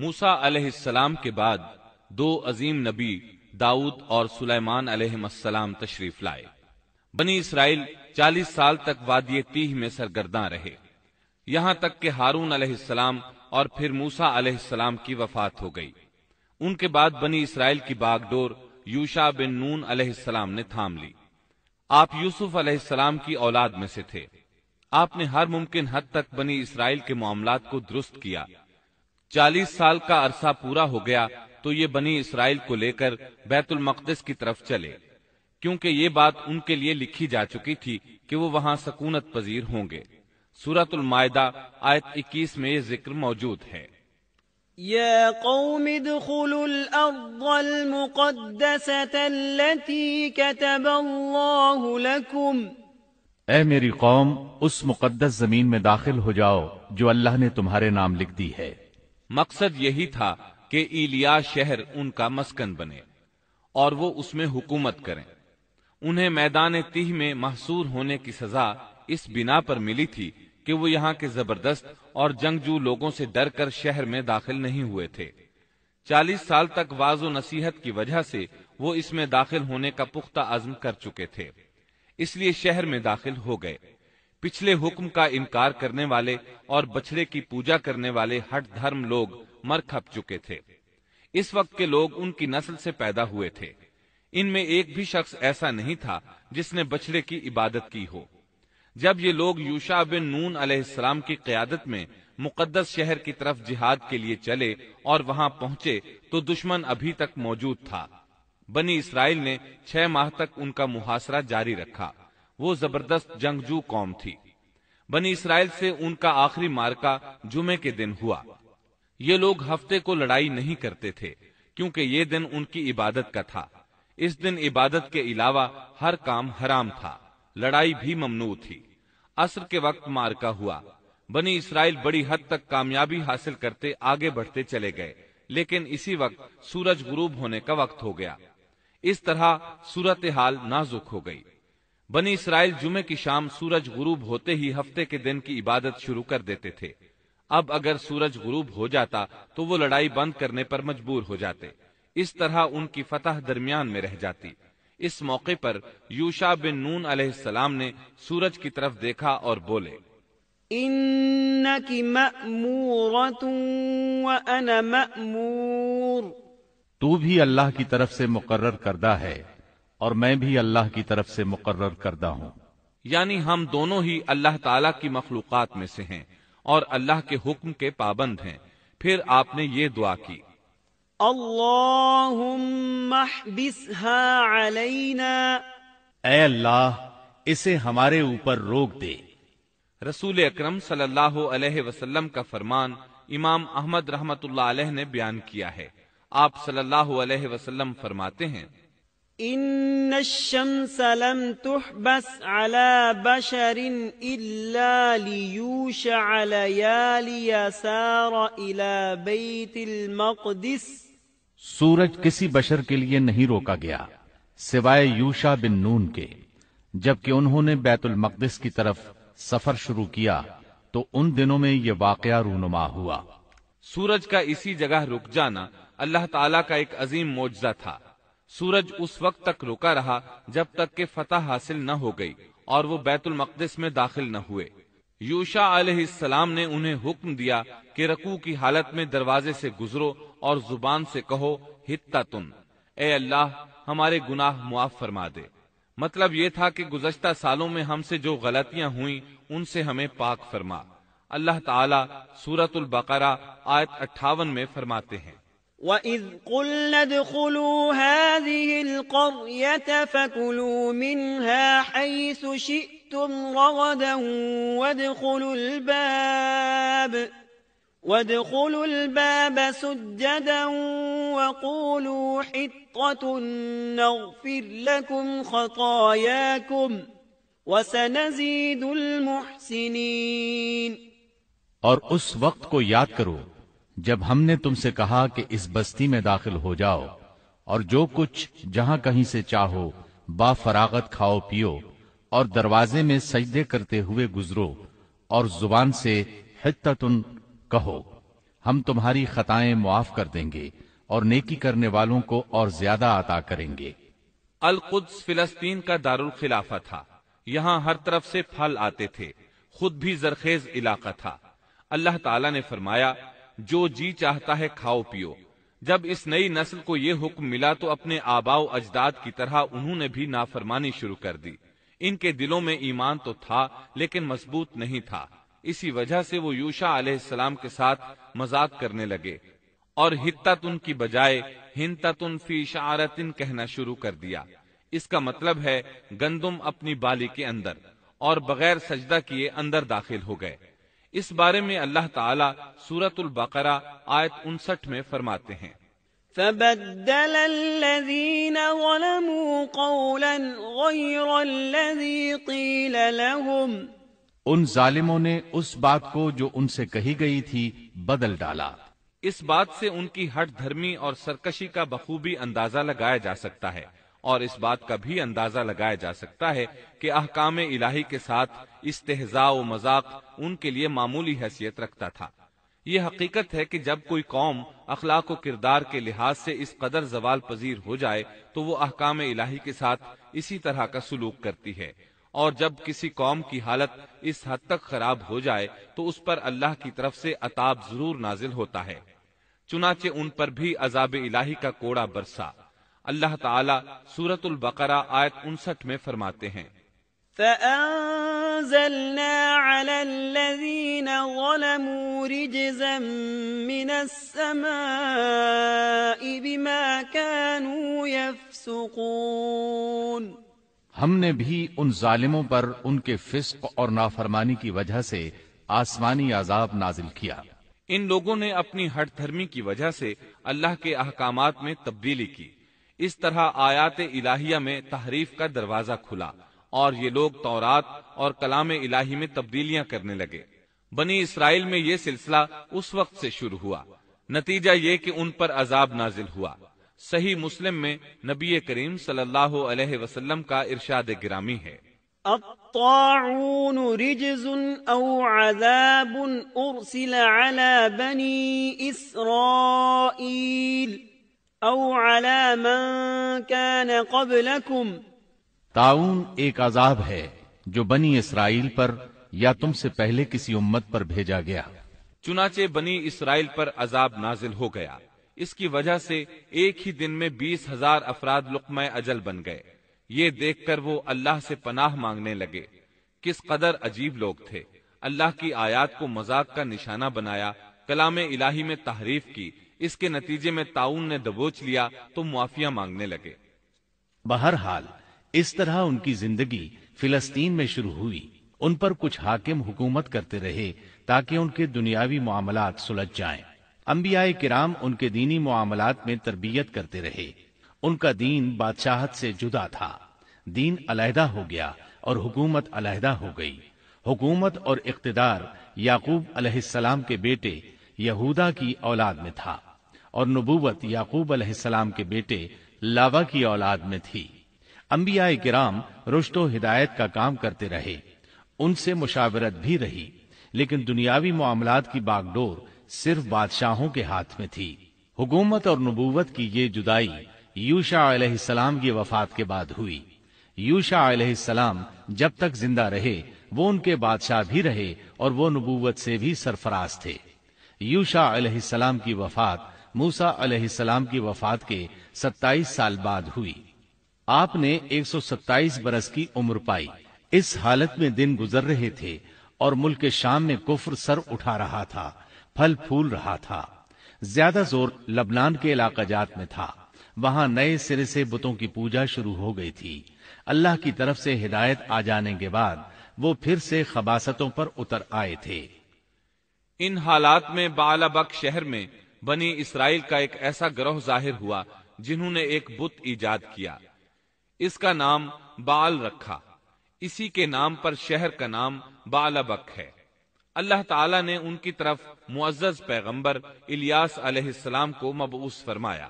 موسا علیہ السلام کے بعد دو عظیم نبی داؤد اور سلیمان علیہ السلام تشریف لائے بنی اسرائیل چالیس سال تک تک وادی تیہ میں سرگرداں رہے یہاں کہ ہارون علیہ السلام اور پھر موسا علیہ السلام کی وفات ہو گئی ان کے بعد بنی اسرائیل کی باغ ڈور یوشا بن نون علیہ السلام نے تھام لی آپ یوسف علیہ السلام کی اولاد میں سے تھے آپ نے ہر ممکن حد تک بنی اسرائیل کے معاملات کو درست کیا چالیس سال کا عرصہ پورا ہو گیا تو یہ بنی اسرائیل کو لے کر بیت المقدس کی طرف چلے کیونکہ یہ بات ان کے لیے لکھی جا چکی تھی کہ وہ وہاں سکونت پذیر ہوں گے سورت المائدہ آیت اکیس میں یہ ذکر موجود ہے قوم لکم اے میری قوم اس مقدس زمین میں داخل ہو جاؤ جو اللہ نے تمہارے نام لکھ دی ہے مقصد یہی تھا کہ ایلیا شہر ان کا مسکن بنے اور وہ اس میں میں حکومت کریں انہیں میدان تیہ محصور ہونے کی سزا اس بنا پر ملی تھی کہ وہ یہاں کے زبردست اور جنگجو لوگوں سے ڈر کر شہر میں داخل نہیں ہوئے تھے چالیس سال تک واض و نصیحت کی وجہ سے وہ اس میں داخل ہونے کا پختہ عزم کر چکے تھے اس لیے شہر میں داخل ہو گئے پچھلے حکم کا انکار کرنے والے اور بچڑے کی پوجا کرنے والے ہٹ دھرم لوگ مر کھپ چکے تھے اس وقت کے لوگ ان کی نسل سے پیدا ہوئے تھے ان میں ایک بھی شخص ایسا نہیں تھا جس نے بچڑے کی عبادت کی ہو جب یہ لوگ یوشا بن نون علیہ السلام کی قیادت میں مقدس شہر کی طرف جہاد کے لیے چلے اور وہاں پہنچے تو دشمن ابھی تک موجود تھا بنی اسرائیل نے چھ ماہ تک ان کا محاصرہ جاری رکھا وہ زبردست جنگجو قوم تھی بنی اسرائیل سے ان کا آخری مارکا جمعے کے دن ہوا یہ لوگ ہفتے کو لڑائی نہیں کرتے تھے کیونکہ یہ دن ان کی عبادت کا تھا اس دن عبادت کے علاوہ ہر کام حرام تھا لڑائی بھی ممنوع تھی اثر کے وقت مارکا ہوا بنی اسرائیل بڑی حد تک کامیابی حاصل کرتے آگے بڑھتے چلے گئے لیکن اسی وقت سورج غروب ہونے کا وقت ہو گیا اس طرح صورتحال نازک ہو گئی بنی اسرائیل جمعے کی شام سورج غروب ہوتے ہی ہفتے کے دن کی عبادت شروع کر دیتے تھے اب اگر سورج غروب ہو جاتا تو وہ لڑائی بند کرنے پر مجبور ہو جاتے اس طرح ان کی فتح درمیان میں رہ جاتی اس موقع پر یوشا بن نون علیہ السلام نے سورج کی طرف دیکھا اور بولے تو بھی اللہ کی طرف سے مقرر کردہ ہے اور میں بھی اللہ کی طرف سے مقرر کردہ ہوں یعنی ہم دونوں ہی اللہ تعالی کی مخلوقات میں سے ہیں اور اللہ کے حکم کے پابند ہیں پھر آپ نے یہ دعا کی اللہم علینا اے اللہ اسے ہمارے اوپر روک دے رسول اکرم صلی اللہ علیہ وسلم کا فرمان امام احمد رحمت اللہ علیہ نے بیان کیا ہے آپ صلی اللہ علیہ وسلم فرماتے ہیں ان الشمس لم تحبس على بشر الا ليوشع ليالي سار الى بيت المقدس سورج کسی بشر کے لیے نہیں روکا گیا سوائے یوشا بن نون کے جبکہ انہوں نے بیت المقدس کی طرف سفر شروع کیا تو ان دنوں میں یہ واقعہ رونما ہوا سورج کا اسی جگہ رک جانا اللہ تعالیٰ کا ایک عظیم معجزہ تھا سورج اس وقت تک رکا رہا جب تک کہ فتح حاصل نہ ہو گئی اور وہ بیت المقدس میں داخل نہ ہوئے یوشا علیہ السلام نے انہیں حکم دیا کہ رکو کی حالت میں دروازے سے گزرو اور زبان سے کہو ہتا تم اے اللہ ہمارے گناہ معاف فرما دے مطلب یہ تھا کہ گزشتہ سالوں میں ہم سے جو غلطیاں ہوئیں ان سے ہمیں پاک فرما اللہ تعالی سورت البقرہ آیت اٹھاون میں فرماتے ہیں وَإِذْ قُلْنَا ادْخُلُوا هَٰذِهِ الْقَرْيَةَ فَكُلُوا مِنْهَا حَيْثُ شِئْتُمْ رَغَدًا وَادْخُلُوا الْبَابَ وَادْخُلُوا الْبَابَ سُجَّدًا وَقُولُوا حِطَّةٌ نَغْفِرْ لَكُمْ خَطَايَاكُمْ وَسَنَزِيدُ الْمُحْسِنِينَ اور اس وقت کو یاد کرو جب ہم نے تم سے کہا کہ اس بستی میں داخل ہو جاؤ اور جو کچھ جہاں کہیں سے چاہو با فراغت کھاؤ پیو اور دروازے میں سجدے کرتے ہوئے گزرو اور زبان سے حتتن کہو ہم تمہاری خطائیں معاف کر دیں گے اور نیکی کرنے والوں کو اور زیادہ عطا کریں گے القدس فلسطین کا دارالخلافہ تھا یہاں ہر طرف سے پھل آتے تھے خود بھی زرخیز علاقہ تھا اللہ تعالی نے فرمایا جو جی چاہتا ہے کھاؤ پیو جب اس نئی نسل کو یہ حکم ملا تو اپنے آبا اجداد کی طرح انہوں نے بھی نافرمانی شروع کر دی ان کے دلوں میں ایمان تو تھا لیکن مضبوط نہیں تھا اسی وجہ سے وہ یوشا علیہ السلام کے ساتھ مزاق کرنے لگے اور ہتتن کی بجائے فی شارتن کہنا شروع کر دیا اس کا مطلب ہے گندم اپنی بالی کے اندر اور بغیر سجدہ کیے اندر داخل ہو گئے اس بارے میں اللہ تعالیٰ سورت البقرہ آیت انسٹھ میں فرماتے ہیں فبدل ظلموا قولا لهم ان ظالموں نے اس بات کو جو ان سے کہی گئی تھی بدل ڈالا اس بات سے ان کی ہٹ دھرمی اور سرکشی کا بخوبی اندازہ لگایا جا سکتا ہے اور اس بات کا بھی اندازہ لگایا جا سکتا ہے کہ احکام الہی کے ساتھ استحزا و مذاق ان کے لیے معمولی حیثیت رکھتا تھا یہ حقیقت ہے کہ جب کوئی قوم اخلاق و کردار کے لحاظ سے اس قدر زوال پذیر ہو جائے تو وہ احکام الہی کے ساتھ اسی طرح کا سلوک کرتی ہے اور جب کسی قوم کی حالت اس حد تک خراب ہو جائے تو اس پر اللہ کی طرف سے عطاب ضرور نازل ہوتا ہے چنانچہ ان پر بھی عذاب الہی کا کوڑا برسا اللہ تعالیٰ سورت البقرہ آیت انسٹھ میں فرماتے ہیں ہم نے بھی ان ظالموں پر ان کے فسق اور نافرمانی کی وجہ سے آسمانی عذاب نازل کیا ان لوگوں نے اپنی ہٹ دھرمی کی وجہ سے اللہ کے احکامات میں تبدیلی کی اس طرح آیات الہیہ میں تحریف کا دروازہ کھلا اور یہ لوگ تورات اور کلام الہی میں تبدیلیاں کرنے لگے بنی اسرائیل میں یہ سلسلہ اس وقت سے شروع ہوا نتیجہ یہ کہ ان پر عذاب نازل ہوا صحیح مسلم میں نبی کریم صلی اللہ علیہ وسلم کا ارشاد گرامی ہے رجز او عذاب ارسل علی او من ایک عذاب ہے جو بنی اسرائیل پر یا تم سے پہلے کسی امت پر بھیجا گیا چنانچہ بنی اسرائیل پر عذاب نازل ہو گیا اس کی وجہ سے ایک ہی دن میں بیس ہزار افراد لقمہ اجل بن گئے یہ دیکھ کر وہ اللہ سے پناہ مانگنے لگے کس قدر عجیب لوگ تھے اللہ کی آیات کو مزاق کا نشانہ بنایا کلام الہی میں تحریف کی اس کے نتیجے میں تعاون نے دبوچ لیا تو معافیا مانگنے لگے بہرحال اس طرح ان کی زندگی فلسطین میں شروع ہوئی ان پر کچھ حاکم حکومت کرتے رہے تاکہ ان کے دنیاوی معاملات سلجھ جائیں انبیاء کرام ان کے دینی معاملات میں تربیت کرتے رہے ان کا دین بادشاہت سے جدا تھا دین علیحدہ ہو گیا اور حکومت علیحدہ ہو گئی حکومت اور اقتدار یعقوب علیہ السلام کے بیٹے یہودا کی اولاد میں تھا اور نبوت یعقوب علیہ السلام کے بیٹے لاوا کی اولاد میں تھی انبیاء کرام و ہدایت کا کام کرتے رہے ان سے مشاورت بھی رہی لیکن دنیاوی معاملات کی صرف بادشاہوں کے ہاتھ میں تھی حکومت اور نبوت کی یہ جدائی یوشا علیہ السلام کی وفات کے بعد ہوئی یوشا علیہ السلام جب تک زندہ رہے وہ ان کے بادشاہ بھی رہے اور وہ نبوت سے بھی سرفراز تھے یوشا علیہ السلام کی وفات موسا علیہ السلام کی وفات کے ستائیس سال بعد ہوئی آپ نے ایک سو ستائیس برس کی عمر پائی اس حالت میں دن گزر رہے تھے اور ملک کے شام میں کفر سر اٹھا رہا تھا پھل پھول رہا تھا زیادہ زور لبنان کے علاقہ جات میں تھا وہاں نئے سرے سے بتوں کی پوجا شروع ہو گئی تھی اللہ کی طرف سے ہدایت آ جانے کے بعد وہ پھر سے خباستوں پر اتر آئے تھے ان حالات میں بالا بک شہر میں بنی اسرائیل کا ایک ایسا گروہ ظاہر ہوا جنہوں نے ایک بت ایجاد کیا اس کا نام بال رکھا اسی کے نام پر شہر کا نام ہے اللہ تعالیٰ نے ان کی طرف معزز پیغمبر الیاس علیہ السلام کو مبوس فرمایا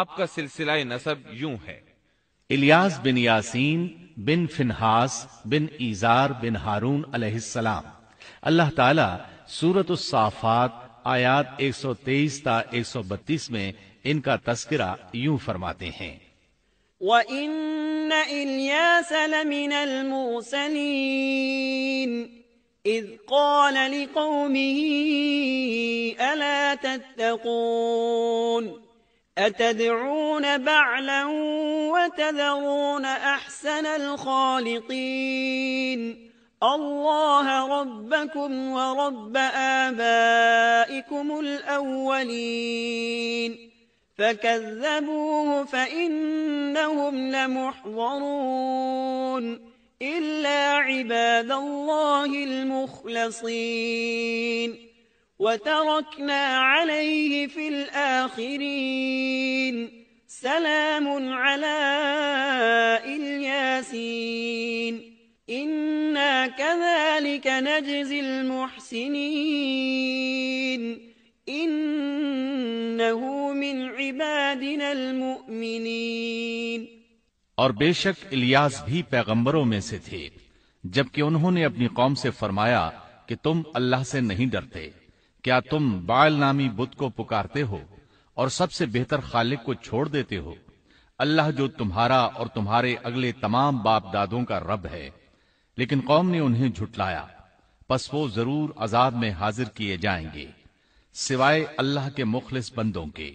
آپ کا سلسلہ نصب یوں ہے الیاس بن فنہاس بن ایزار بن ہارون علیہ السلام اللہ تعالیٰ سورت الصافات آیات 123 تا 132 میں ان کا تذکرہ یوں فرماتے ہیں وَإِنَّ إِلْيَاسَ لَمِنَ الْمُرْسَلِينَ إِذْ قَالَ لِقَوْمِهِ أَلَا تَتَّقُونَ أَتَدْعُونَ بَعْلًا وَتَذَرُونَ أَحْسَنَ الْخَالِقِينَ الله ربكم ورب آبائكم الأولين فكذبوه فإنهم لمحضرون إلا عباد الله المخلصين وتركنا عليه في الآخرين سلام على الياسين إن كذلك نجزي المحسنين من عبادنا المؤمنين اور بے شک الیاس بھی پیغمبروں میں سے تھے جبکہ انہوں نے اپنی قوم سے فرمایا کہ تم اللہ سے نہیں ڈرتے کیا تم بال نامی بت کو پکارتے ہو اور سب سے بہتر خالق کو چھوڑ دیتے ہو اللہ جو تمہارا اور تمہارے اگلے تمام باپ دادوں کا رب ہے لیکن قوم نے انہیں جھٹلایا پس وہ ضرور عذاب میں حاضر کیے جائیں گے سوائے اللہ کے مخلص بندوں کے